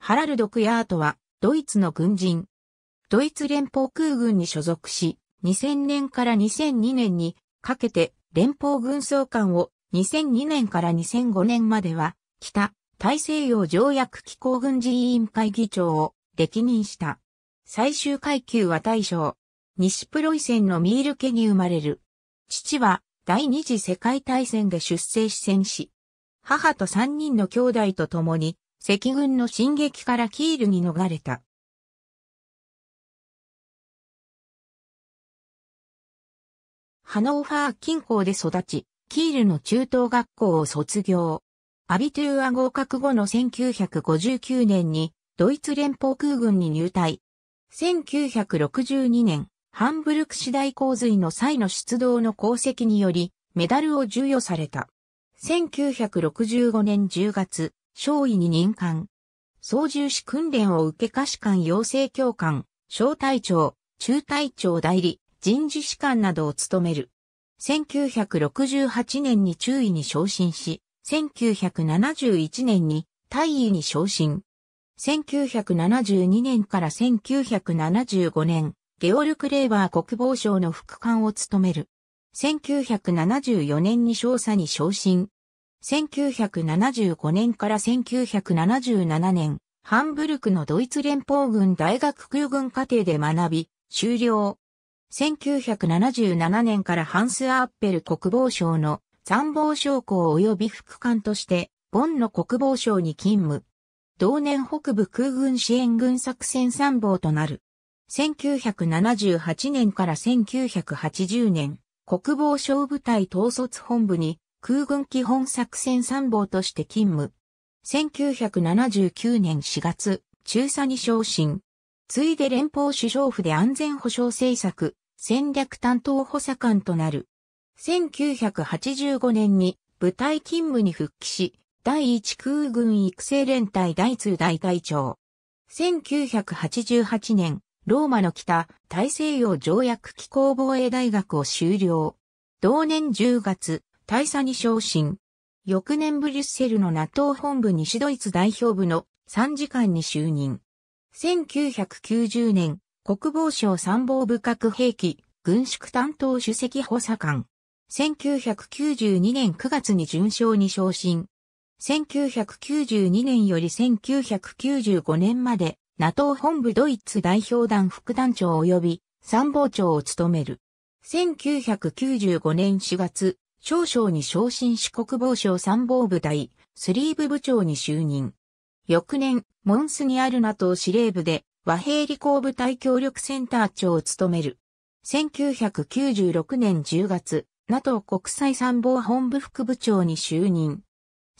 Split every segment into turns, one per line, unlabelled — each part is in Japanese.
ハラルド・クヤートは、ドイツの軍人。ドイツ連邦空軍に所属し、2000年から2002年にかけて連邦軍総監を2002年から2005年までは、北大西洋条約機構軍事委員会議長を歴任した。最終階級は大将。西プロイセンのミール家に生まれる。父は第二次世界大戦で出征し戦死。母と三人の兄弟と共に赤軍の進撃からキールに逃れた。ハノーファー近郊で育ち、キールの中等学校を卒業。アビトゥーア合格後の1959年にドイツ連邦空軍に入隊。1962年、ハンブルク市大洪水の際の出動の功績によりメダルを授与された。1965年10月、少尉に任官。操縦士訓練を受け下士官養成教官、小隊長、中隊長代理、人事士官などを務める。1968年に中尉に昇進し、1971年に大尉に昇進。1972年から1975年、ゲオルク・レーバー国防省の副官を務める。1974年に少佐に昇進、1975年から1977年、ハンブルクのドイツ連邦軍大学空軍課程で学び、終了。1977年からハンス・アッペル国防省の参謀将校及び副官として、ボンの国防省に勤務。同年北部空軍支援軍作戦参謀となる。1978年から1980年、国防省部隊統率本部に空軍基本作戦参謀として勤務。1979年4月、中佐に昇進。ついで連邦首相府で安全保障政策、戦略担当補佐官となる。1985年に部隊勤務に復帰し、第1空軍育成連隊第2大隊長。1988年、ローマの北大西洋条約機構防衛大学を修了。同年10月、大佐に昇進。翌年ブリュッセルの NATO 本部西ドイツ代表部の参事官に就任。1990年、国防省参謀部核兵器、軍縮担当主席補佐官。1992年9月に準将に昇進。1992年より1995年まで、NATO 本部ドイツ代表団副団長及び参謀長を務める。1995年4月、少将に昇進し国防省参謀部隊、スリーブ部長に就任。翌年、モンスにある NATO 司令部で和平理工部隊協力センター長を務める。1996年10月、NATO 国際参謀本部副部長に就任。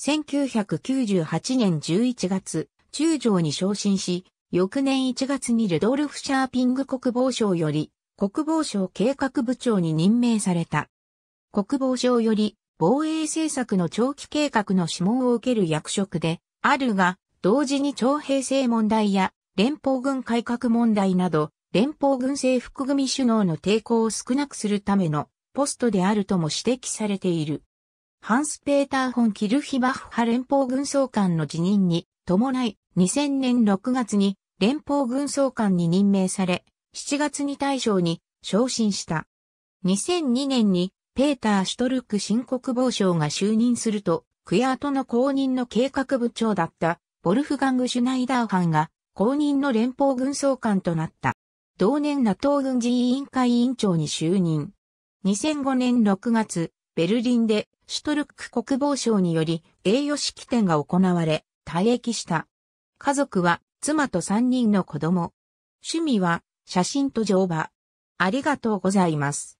1998年11月、中将に昇進し、翌年1月にルドルフ・シャーピング国防省より国防省計画部長に任命された。国防省より防衛政策の長期計画の諮問を受ける役職であるが、同時に徴兵制問題や連邦軍改革問題など、連邦軍政府組首脳の抵抗を少なくするためのポストであるとも指摘されている。ハンス・ペーター・フォン・キルヒバッハ連邦軍総監の辞任に伴い、2000年6月に連邦軍総監に任命され、7月に大将に昇進した。2002年にペーター・シュトルク新国防相が就任すると、クヤートの公認の計画部長だった、ボルフガング・シュナイダー班が、公認の連邦軍総監となった。同年 NATO 軍事委員会委員長に就任。2005年6月、ベルリンで、シュトルク国防相により、栄誉式典が行われ、退役した。家族は、妻と3人の子供。趣味は、写真と乗馬。ありがとうございます。